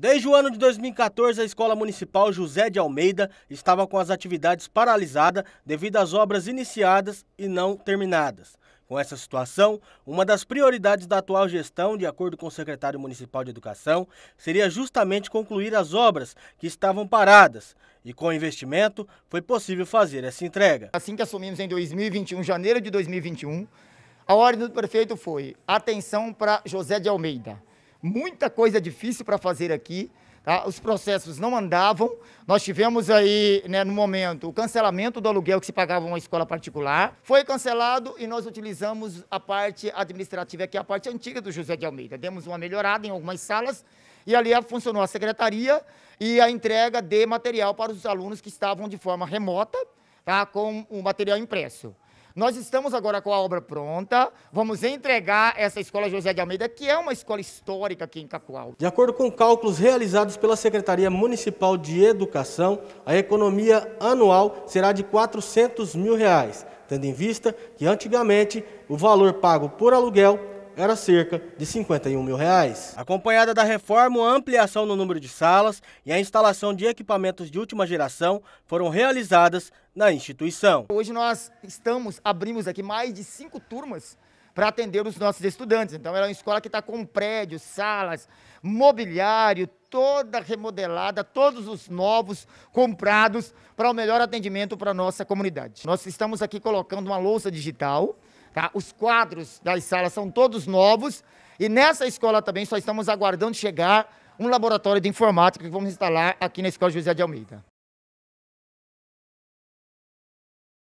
Desde o ano de 2014, a Escola Municipal José de Almeida estava com as atividades paralisadas devido às obras iniciadas e não terminadas. Com essa situação, uma das prioridades da atual gestão, de acordo com o secretário municipal de Educação, seria justamente concluir as obras que estavam paradas. E com investimento, foi possível fazer essa entrega. Assim que assumimos em 2021, janeiro de 2021, a ordem do prefeito foi atenção para José de Almeida muita coisa difícil para fazer aqui. Tá? Os processos não andavam. Nós tivemos aí, né, no momento, o cancelamento do aluguel que se pagava uma escola particular. Foi cancelado e nós utilizamos a parte administrativa, que é a parte antiga do José de Almeida. Demos uma melhorada em algumas salas e ali funcionou a secretaria e a entrega de material para os alunos que estavam de forma remota, tá? com o material impresso. Nós estamos agora com a obra pronta, vamos entregar essa escola José de Almeida, que é uma escola histórica aqui em Cacoal. De acordo com cálculos realizados pela Secretaria Municipal de Educação, a economia anual será de 400 mil reais, tendo em vista que antigamente o valor pago por aluguel era cerca de 51 mil reais. Acompanhada da reforma, uma ampliação no número de salas e a instalação de equipamentos de última geração foram realizadas na instituição. Hoje nós estamos, abrimos aqui mais de cinco turmas para atender os nossos estudantes. Então, é uma escola que está com prédios, salas, mobiliário, toda remodelada, todos os novos comprados para o melhor atendimento para a nossa comunidade. Nós estamos aqui colocando uma louça digital Tá? Os quadros das salas são todos novos e nessa escola também só estamos aguardando chegar um laboratório de informática que vamos instalar aqui na Escola José de Almeida.